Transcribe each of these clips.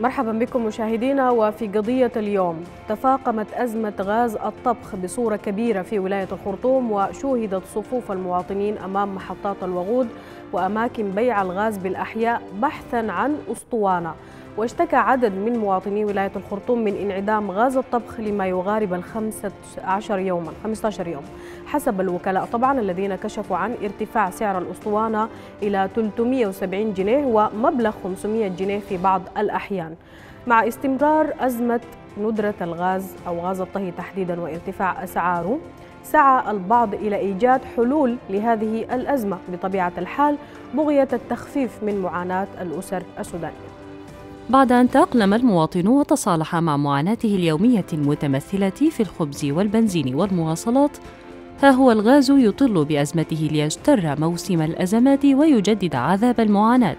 مرحبا بكم مشاهدينا وفي قضية اليوم تفاقمت أزمة غاز الطبخ بصورة كبيرة في ولاية الخرطوم وشوهدت صفوف المواطنين أمام محطات الوقود وأماكن بيع الغاز بالأحياء بحثا عن أسطوانة واشتكى عدد من مواطني ولاية الخرطوم من انعدام غاز الطبخ لما يغارب ال 15 يوما 15 يوم حسب الوكلاء طبعا الذين كشفوا عن ارتفاع سعر الأسطوانة إلى 370 جنيه ومبلغ 500 جنيه في بعض الأحيان مع استمرار أزمة ندرة الغاز أو غاز الطهي تحديدا وارتفاع أسعاره سعى البعض إلى إيجاد حلول لهذه الأزمة بطبيعة الحال بغية التخفيف من معاناة الأسر السودانية بعد أن تأقلم المواطن وتصالح مع معاناته اليومية المتمثلة في الخبز والبنزين والمواصلات ها هو الغاز يطل بأزمته ليجتر موسم الأزمات ويجدد عذاب المعاناة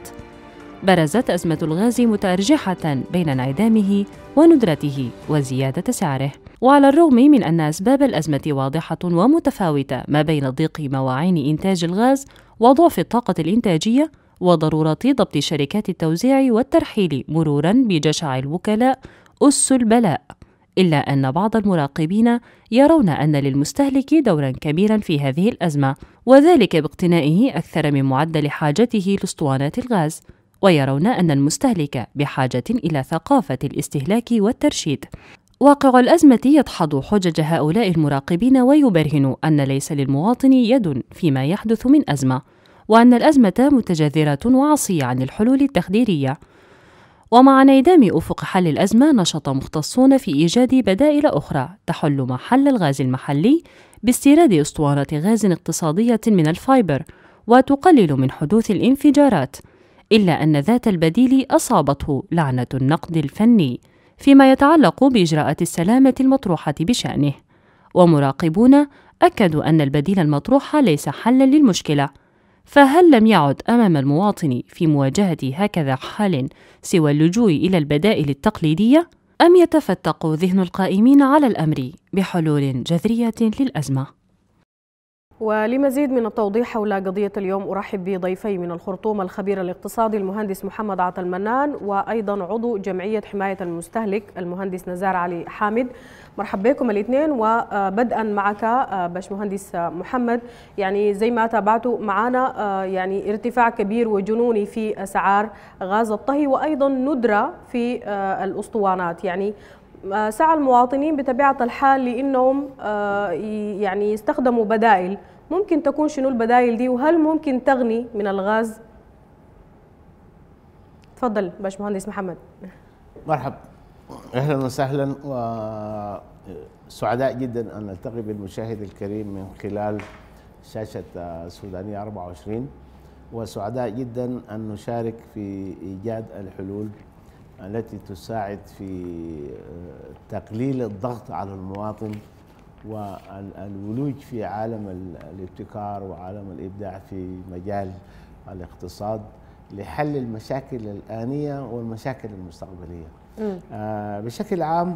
برزت أزمة الغاز متأرجحة بين انعدامه وندرته وزيادة سعره وعلى الرغم من أن أسباب الأزمة واضحة ومتفاوتة ما بين ضيق مواعين إنتاج الغاز وضعف الطاقة الإنتاجية وضرورة ضبط شركات التوزيع والترحيل مرورا بجشع الوكلاء أس البلاء إلا أن بعض المراقبين يرون أن للمستهلك دورا كبيرا في هذه الأزمة وذلك باقتنائه أكثر من معدل حاجته لاسطوانات الغاز ويرون أن المستهلك بحاجة إلى ثقافة الاستهلاك والترشيد واقع الأزمة يدحض حجج هؤلاء المراقبين ويبرهن أن ليس للمواطن يد فيما يحدث من أزمة وأن الأزمة متجذرة وعصية عن الحلول التخديرية ومع انعدام أفق حل الأزمة نشط مختصون في إيجاد بدائل أخرى تحل محل الغاز المحلي باستيراد أسطوانة غاز اقتصادية من الفايبر وتقلل من حدوث الانفجارات إلا أن ذات البديل أصابته لعنة النقد الفني فيما يتعلق بإجراءات السلامة المطروحة بشأنه ومراقبون أكدوا أن البديل المطروح ليس حلا للمشكلة فهل لم يعد أمام المواطن في مواجهة هكذا حال سوى اللجوء إلى البدائل التقليدية؟ أم يتفتق ذهن القائمين على الأمر بحلول جذرية للأزمة؟ ولمزيد من التوضيح حول قضية اليوم أرحب بضيفي من الخرطوم الخبير الاقتصادي المهندس محمد عطا المنان وأيضا عضو جمعية حماية المستهلك المهندس نزار علي حامد مرحب بكم الاثنين وبدءا معك آه، باشمهندس آه، محمد يعني زي ما تابعتوا معنا آه، يعني ارتفاع كبير وجنوني في أسعار غاز الطهي وأيضا ندرة في الأسطوانات يعني سعى المواطنين بطبيعة الحال لأنهم يعني يستخدموا بدائل ممكن تكون شنو البدائل دي وهل ممكن تغني من الغاز تفضل باشمهندس محمد مرحبا اهلا وسهلا وسعداء جدا ان نلتقي بالمشاهد الكريم من خلال شاشه سودانيه 24 وسعداء جدا ان نشارك في ايجاد الحلول التي تساعد في تقليل الضغط على المواطن والولوج في عالم الابتكار وعالم الابداع في مجال الاقتصاد لحل المشاكل الانيه والمشاكل المستقبليه. آه بشكل عام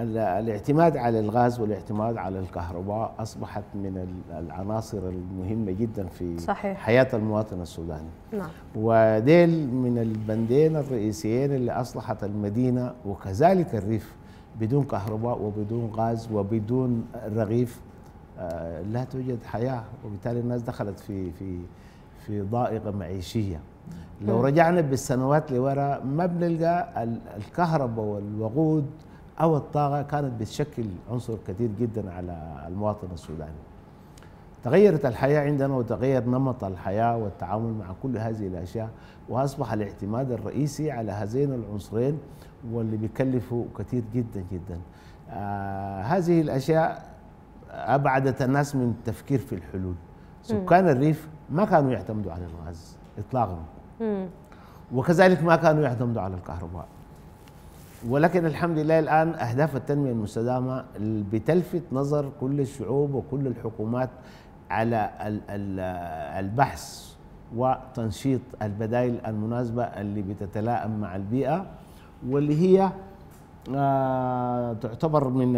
الاعتماد على الغاز والاعتماد على الكهرباء اصبحت من العناصر المهمه جدا في صحيح. حياه المواطن السوداني نعم. وديل من البندين الرئيسيين اللي اصلحت المدينه وكذلك الريف بدون كهرباء وبدون غاز وبدون رغيف آه، لا توجد حياه وبالتالي الناس دخلت في في في ضائقه معيشيه لو رجعنا بالسنوات لورا ما بنلقى الكهرباء والوقود او الطاقه كانت بتشكل عنصر كثير جدا على المواطن السوداني تغيرت الحياة عندنا وتغير نمط الحياة والتعامل مع كل هذه الأشياء وأصبح الاعتماد الرئيسي على هذين العنصرين واللي بيكلفوا كثير جدا جدا آه هذه الأشياء أبعدت الناس من التفكير في الحلول سكان الريف ما كانوا يعتمدوا على الغاز إطلاقا وكذلك ما كانوا يعتمدوا على الكهرباء ولكن الحمد لله الآن أهداف التنمية المستدامة بتلفت نظر كل الشعوب وكل الحكومات على البحث وتنشيط البدائل المناسبة اللي بتتلائم مع البيئة واللي هي آه، تعتبر من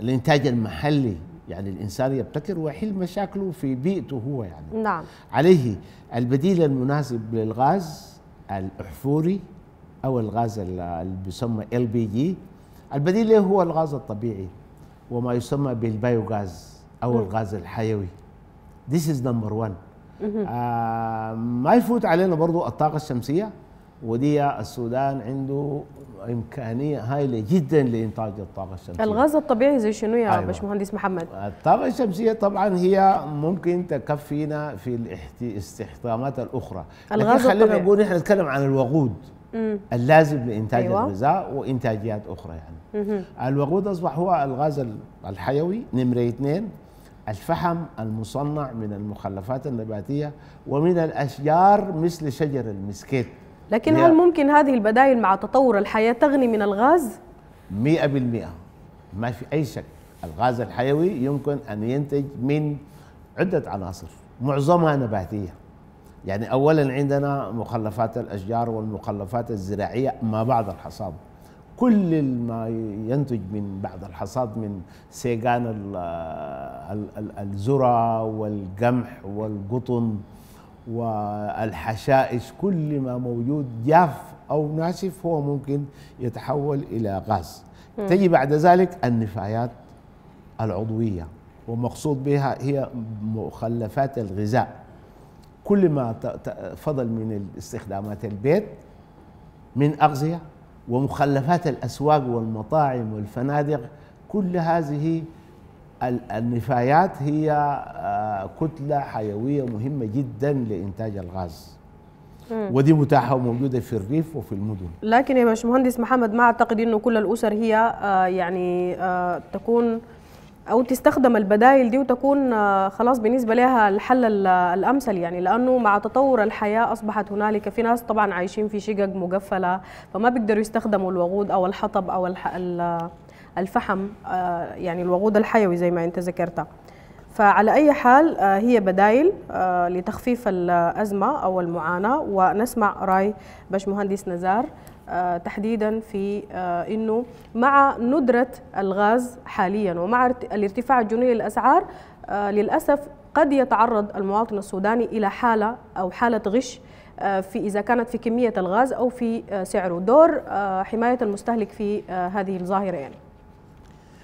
الانتاج المحلي يعني الانسان يبتكر ويحل مشاكله في بيئته هو يعني نعم عليه البديل المناسب للغاز الاحفوري او الغاز اللي بيسمى ال بي جي البديل له هو الغاز الطبيعي وما يسمى بالبيوغاز او الغاز الحيوي This is number one آه ما يفوت علينا برضو الطاقة الشمسية ودي السودان عنده إمكانية هائلة جدا لإنتاج الطاقة الشمسية الغاز الطبيعي زي شنو يا أيوة. باشمهندس محمد؟ الطاقة الشمسية طبعا هي ممكن تكفينا في الاستحطامات الأخرى الغاز لكن خلينا نقول نحن نتكلم عن الوقود مم. اللازم لإنتاج أيوة. الغذاء وإنتاجيات أخرى يعني مم. الوقود أصبح هو الغاز الحيوي نمرة اثنين الفحم المصنع من المخلفات النباتيه ومن الاشجار مثل شجر المسكيت لكن هل ممكن هذه البدائل مع تطور الحياه تغني من الغاز 100% ما في اي شك الغاز الحيوي يمكن ان ينتج من عده عناصر معظمها نباتيه يعني اولا عندنا مخلفات الاشجار والمخلفات الزراعيه ما بعد الحصاد كل ما ينتج من بعد الحصاد من سيقان الذرة والقمح والقطن والحشائش كل ما موجود جاف أو ناشف هو ممكن يتحول إلى غاز تجي بعد ذلك النفايات العضوية ومقصود بها هي مخلفات الغذاء كل ما فضل من استخدامات البيت من أغذية ومخلفات الأسواق والمطاعم والفنادق كل هذه النفايات هي آه، كتلة حيوية مهمة جدا لإنتاج الغاز ودي متاحه وموجوده في الريف وفي المدن لكن يا باشمهندس محمد ما اعتقد انه كل الاسر هي آه، يعني آه، تكون او تستخدم البدائل دي وتكون آه، خلاص بالنسبه لها الحل الامثل يعني لانه مع تطور الحياه اصبحت هنالك في ناس طبعا عايشين في شقق مقفله فما بيقدروا يستخدموا الوقود او الحطب او الفحم آه، يعني الوقود الحيوي زي ما انت ذكرتها فعلى أي حال آه، هي بدائل لتخفيف الأزمة أو المعاناة ونسمع رأي باشمهندس نزار آه، تحديدا في آه، انه مع ندره الغاز حاليا ومع الارتفاع الجنوني للاسعار آه، للاسف قد يتعرض المواطن السوداني الى حاله او حاله غش في اذا كانت في كميه الغاز او في سعره دور حمايه المستهلك في هذه الظاهره يعني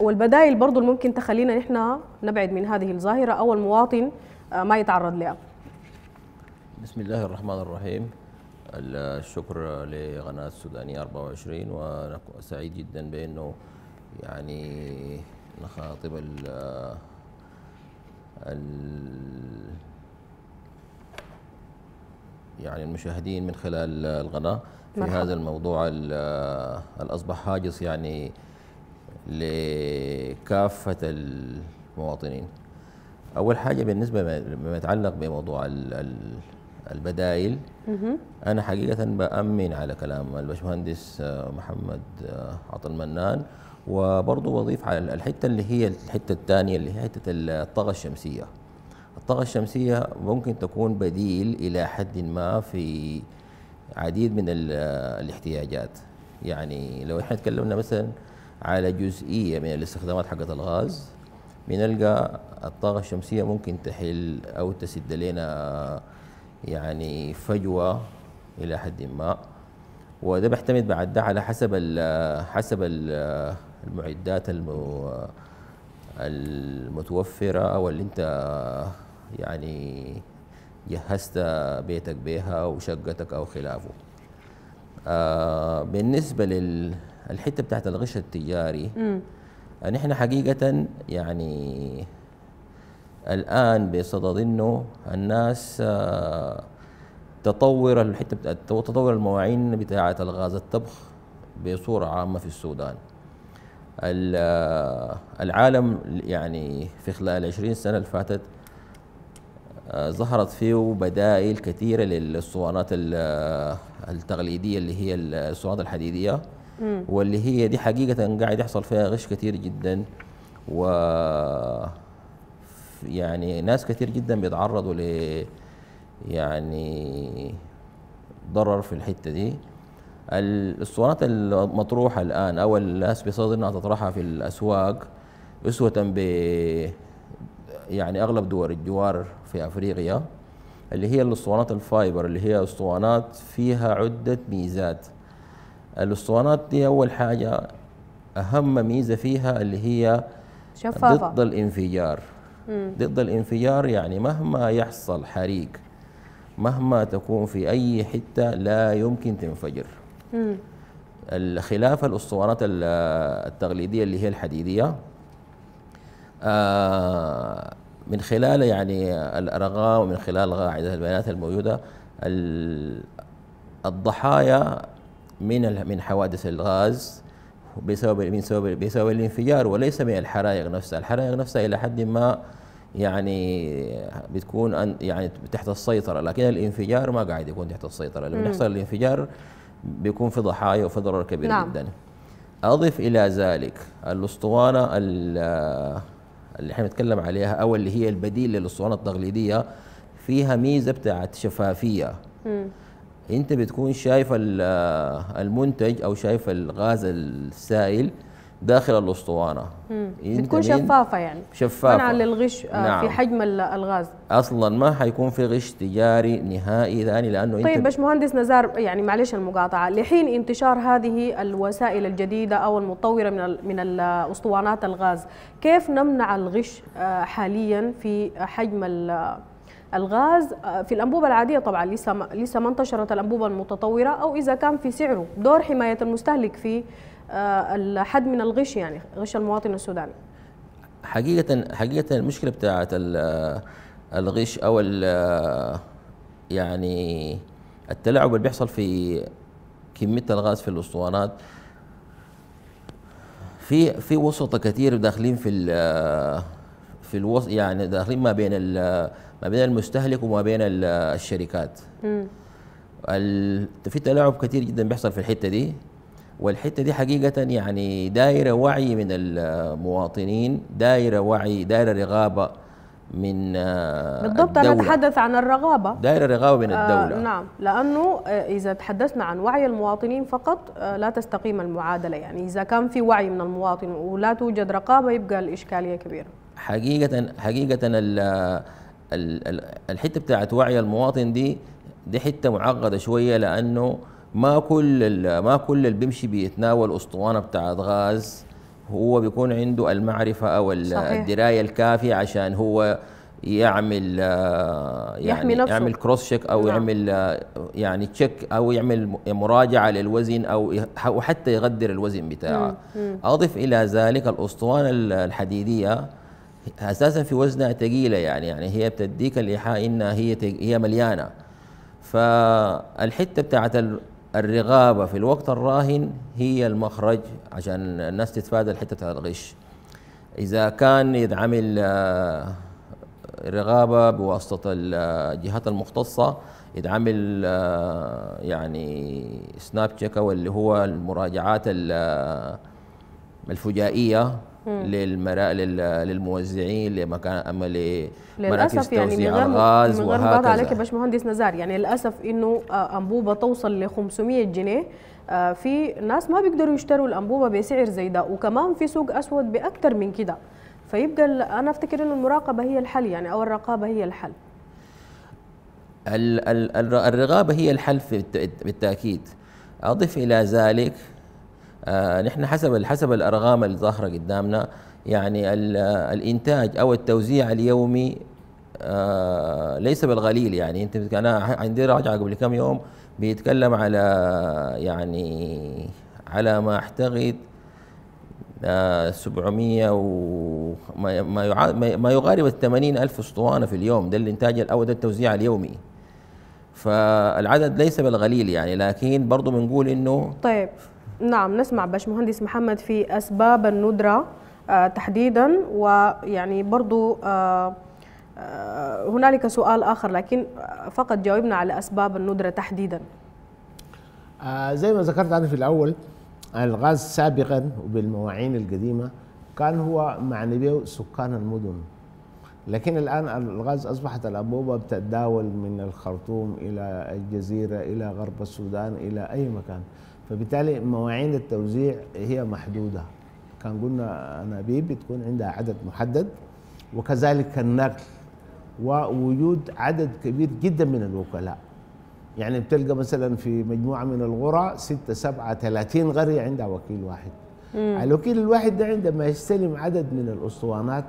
والبدائل برضو اللي ممكن تخلينا نحن نبعد من هذه الظاهره او المواطن ما يتعرض لها بسم الله الرحمن الرحيم الشكر لقناة السودانية 24 ونكون سعيد جدا بأنه يعني نخاطب ال يعني المشاهدين من خلال القناة في هذا الموضوع الأصبح هاجس يعني لكافة المواطنين أول حاجة بالنسبة لما يتعلق بموضوع ال البدائل انا حقيقه بامن على كلام الباشمهندس آه، محمد آه، عطل المنان وبرضه بضيف على الحته اللي هي الحته الثانيه اللي هي حته الطاقه الشمسيه الطاقه الشمسيه ممكن تكون بديل الى حد ما في عديد من الاحتياجات يعني لو احنا تكلمنا مثلا على جزئيه من الاستخدامات حقت الغاز بنلقى الطاقه الشمسيه ممكن تحل او تسد لنا يعني فجوه الى حد ما وده بيعتمد بعد ده على حسب الـ حسب الـ المعدات المو المتوفره او اللي انت يعني جهزت بيتك بيها وشقتك او خلافه آه بالنسبه للحته بتاعت الغش التجاري نحن حقيقه يعني الان بصدد انه الناس آه، تطور الحته تطور المواعين بتاعه الغاز الطبخ بصوره عامه في السودان آه، العالم يعني في خلال 20 سنه اللي فاتت آه، ظهرت فيه بدائل كثيرة للاسطوانات التقليدية اللي هي الاسطوانات الحديدية واللي هي دي حقيقة قاعد يحصل فيها غش كثير جدا و يعني ناس كتير جدا بيتعرضوا ل يعني ضرر في الحته دي الاسطوانات المطروحه الان او الناس بيصدر انها تطرحها في الاسواق اسوه ب يعني اغلب دول الجوار في افريقيا اللي هي الاسطوانات الفايبر اللي هي اسطوانات فيها عده ميزات الاسطوانات دي اول حاجه اهم ميزه فيها اللي هي شفافة. ضد الانفجار ضد الانفجار يعني مهما يحصل حريق مهما تكون في أي حتة لا يمكن تنفجر الخلاف الأسطوانات التقليدية اللي هي الحديدية آه، من خلال يعني الأرقام ومن خلال قاعدة البيانات الموجودة الضحايا من من حوادث الغاز بسبب من سبب بسبب الانفجار وليس من الحرائق نفسها الحرائق نفسها الى حد ما يعني بتكون أن يعني تحت السيطره لكن الانفجار ما قاعد يكون تحت السيطره لما يحصل الانفجار بيكون في ضحايا وفي ضرر كبير نعم. جدا اضف الى ذلك الاسطوانه اللي احنا بنتكلم عليها او اللي هي البديل للاسطوانه التقليديه فيها ميزه بتاعت شفافيه مم. انت بتكون شايف المنتج او شايف الغاز السائل داخل الاسطوانه بتكون شفافه يعني شفافه منع للغش آه، نعم. في حجم الغاز اصلا ما حيكون في غش تجاري نهائي ثاني لانه طيب انت باشمهندس نزار يعني معلش المقاطعه لحين انتشار هذه الوسائل الجديده او المتطوره من من الاسطوانات الغاز كيف نمنع الغش آه، حاليا في حجم الغاز آه، في الأنبوبة العادية طبعا لسه لسه ما انتشرت الأنبوبة المتطورة أو إذا كان في سعره دور حماية المستهلك في آه، الحد من الغش يعني غش المواطن السوداني حقيقة حقيقة المشكلة بتاعت آه، الغش أو يعني التلاعب اللي بيحصل في كمية الغاز في الأسطوانات في في وسطة كثير داخلين في في الوسط يعني داخلين ما بين ما بين المستهلك وما بين الشركات في تلاعب كثير جدا بيحصل في الحته دي والحته دي حقيقه يعني دايره وعي من المواطنين دايره وعي دايره رغابه من آه، بالضبط الدولة. انا اتحدث عن الرغابه دايره رغابه من آه، الدوله آه نعم لانه آه، اذا تحدثنا عن وعي المواطنين فقط آه لا تستقيم المعادله يعني اذا كان في وعي من المواطن ولا توجد رقابه يبقى الاشكاليه كبيره حقيقه حقيقه الحته بتاعت وعي المواطن دي دي حته معقده شويه لانه ما كل ما كل اللي بيمشي بيتناول اسطوانه بتاعت غاز هو بيكون عنده المعرفه او الدرايه الكافيه عشان هو يعمل آه، يعني يحمي نفسه. يعمل كروس شيك او نعم. يعمل آه، يعني تشيك او يعمل مراجعه للوزن او حتى يغدر الوزن بتاعه اضف الى ذلك الاسطوانه الحديديه اساسا في وزنها ثقيله يعني يعني هي بتديك الايحاء انها هي هي مليانه فالحته بتاعت الرغابه في الوقت الراهن هي المخرج عشان الناس تتفادى الحته بتاعت الغش اذا كان يتعمل آه، رغابه بواسطه آه، الجهات المختصه يتعمل آه، يعني سناب تشيك واللي هو المراجعات الفجائيه للمرا... لل... للموزعين لمكان اما لمراكز يعني توزيع يعني الغاز من غير بعض عليك يا باشمهندس نزار يعني للاسف انه آه، انبوبه توصل ل 500 جنيه آه، في ناس ما بيقدروا يشتروا الانبوبه بسعر زي ده وكمان في سوق اسود باكثر من كده فيبقى انا افتكر انه المراقبه هي الحل يعني او الرقابه هي الحل الرقابه هي الحل بالتاكيد اضف الى ذلك آه، نحن حسب حسب الارقام اللي ظاهره قدامنا يعني الانتاج او التوزيع اليومي آه، ليس بالقليل يعني انت انا عندي راجعه قبل كم يوم بيتكلم على يعني على ما اعتقد 700 آه، و ما ما يقارب ال 80 ألف اسطوانة في اليوم ده الإنتاج او ده التوزيع اليومي فالعدد ليس بالقليل يعني لكن برضه بنقول إنه طيب نعم نسمع باش مهندس محمد في أسباب الندرة آه، تحديدا ويعني برضو آه، آه، هنالك سؤال آخر لكن فقط جاوبنا على أسباب الندرة تحديدا زي ما ذكرت أنا في الأول الغاز سابقا وبالمواعين القديمة كان هو معني به سكان المدن لكن الآن الغاز أصبحت الأنبوبة بتتداول من الخرطوم إلى الجزيرة إلى غرب السودان إلى أي مكان فبالتالي مواعين التوزيع هي محدوده كان قلنا انابيب بتكون عندها عدد محدد وكذلك النقل ووجود عدد كبير جدا من الوكلاء يعني بتلقى مثلا في مجموعه من القرى 6 7 30 قريه عندها وكيل واحد مم. الوكيل الواحد ده عندما يستلم عدد من الاسطوانات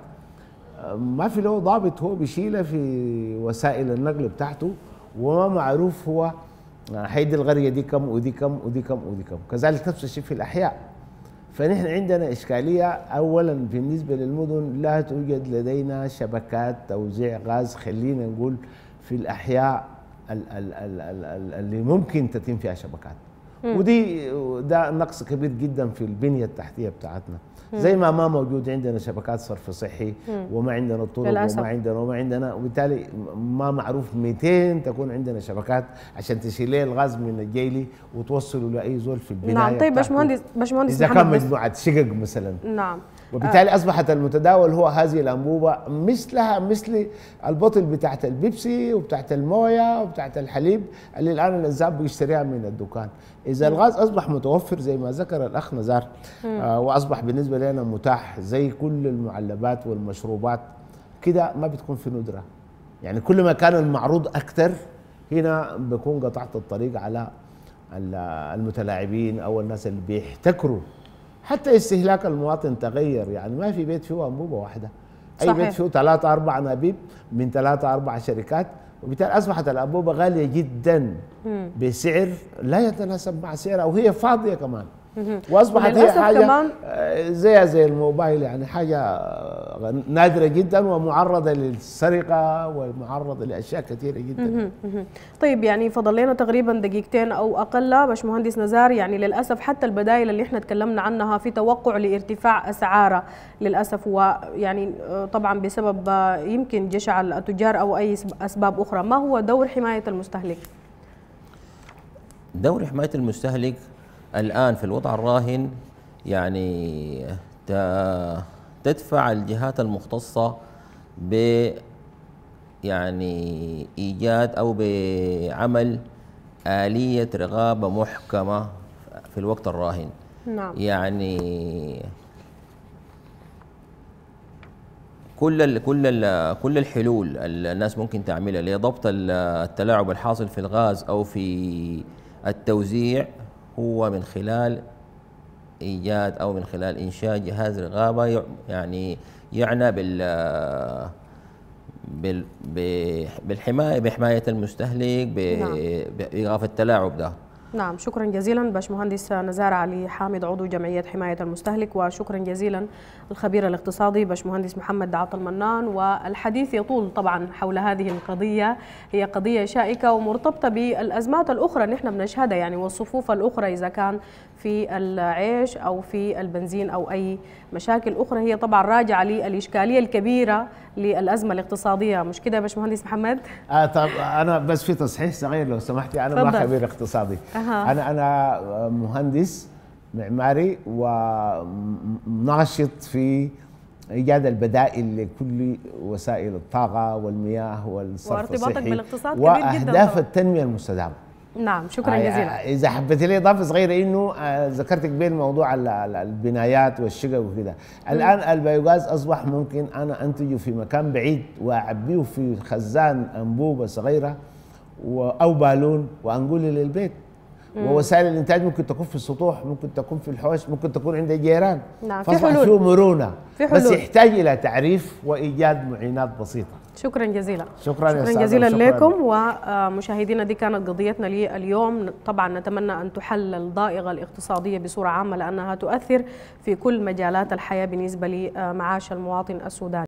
ما في له ضابط هو بيشيلها في وسائل النقل بتاعته وما معروف هو هيدي الغريه دي كم ودي كم ودي كم ودي كم كذلك نفس الشيء في الاحياء فنحن عندنا اشكاليه اولا بالنسبه للمدن لا توجد لدينا شبكات توزيع غاز خلينا نقول في الاحياء اللي ممكن تتم فيها شبكات ودي ده نقص كبير جدا في البنيه التحتيه بتاعتنا زي ما ما موجود عندنا شبكات صرف صحي وما عندنا طرق وما عندنا وما عندنا وبالتالي ما معروف 200 تكون عندنا شبكات عشان تشيل لي الغاز من الجيلي وتوصله لاي زول في البنايه نعم طيب باشمهندس باشمهندس اذا كان مجموعه شقق مثلا نعم وبالتالي آه. اصبحت المتداول هو هذه الانبوبه مثلها مثل البطل بتاعت البيبسي وبتاعت المويه وبتاعت الحليب اللي الان الانسان بيشتريها من الدكان اذا الغاز اصبح متوفر زي ما ذكر الاخ نزار آه واصبح بالنسبه لنا متاح زي كل المعلبات والمشروبات كده ما بتكون في ندره يعني كل ما كان المعروض اكثر هنا بكون قطعت الطريق على المتلاعبين او الناس اللي بيحتكروا حتى استهلاك المواطن تغير يعني ما في بيت فيه انبوبه واحده اي صحيح. بيت فيه ثلاثة أربع انابيب من ثلاثة أربع شركات وبالتالي اصبحت الانبوبه غاليه جدا بسعر لا يتناسب مع سعرها وهي فاضيه كمان واصبحت هي حاجه كمان آه، زيها زي الموبايل يعني حاجه نادره جدا ومعرضه للسرقه ومعرضه لاشياء كثيره جدا طيب يعني فضلينا تقريبا دقيقتين او اقل باشمهندس نزار يعني للاسف حتى البدائل اللي احنا تكلمنا عنها في توقع لارتفاع اسعارها للاسف ويعني آه، طبعا بسبب آه، يمكن جشع التجار او اي اسباب اخرى ما هو دور حمايه المستهلك دور حمايه المستهلك الآن في الوضع الراهن يعني تدفع الجهات المختصة ب يعني إيجاد أو بعمل آلية رقابة محكمة في الوقت الراهن نعم. يعني كل الـ كل الـ كل الحلول الناس ممكن تعملها لضبط التلاعب الحاصل في الغاز او في التوزيع هو من خلال ايجاد او من خلال انشاء جهاز رقابه يعني يعنى بال بالحمايه بحمايه المستهلك نعم. بايقاف التلاعب ده نعم شكرا جزيلا باشمهندس نزار علي حامد عضو جمعية حماية المستهلك وشكرا جزيلا الخبير الاقتصادي باشمهندس محمد دعاط المنان والحديث يطول طبعا حول هذه القضية هي قضية شائكة ومرتبطة بالأزمات الأخرى نحن بنشهدها يعني والصفوف الأخرى إذا كان في العيش أو في البنزين أو أي مشاكل أخرى هي طبعا راجعة للإشكالية الكبيرة للأزمة الاقتصادية مش كده باشمهندس محمد؟ آه طب أنا بس في تصحيح صغير لو سمحتي أنا ما خبير اقتصادي أه. انا انا آه، مهندس معماري وناشط في ايجاد البدائل لكل وسائل الطاقه والمياه والصرف وارتباطك الصحي بالاقتصاد كبير واهداف جدا واهداف التنميه المستدامه نعم شكرا آه، جزيلا آه، اذا حبيت لي اضافه صغيره انه ذكرتك بين موضوع البنايات والشقق وكذا الان البيوغاز اصبح ممكن انا انتجه في مكان بعيد واعبيه في خزان انبوبه صغيره او بالون وانقله للبيت ووسائل الانتاج ممكن تكون في السطوح ممكن تكون في الحوش ممكن تكون عند الجيران نعم في حلول في مرونه في حلول. بس يحتاج الى تعريف وايجاد معينات بسيطه شكرا جزيلا شكرا, شكرا جزيلا شكرا لكم ومشاهدينا دي كانت قضيتنا لليوم طبعا نتمنى ان تحل الضائقه الاقتصاديه بصوره عامه لانها تؤثر في كل مجالات الحياه بالنسبه لمعاش المواطن السوداني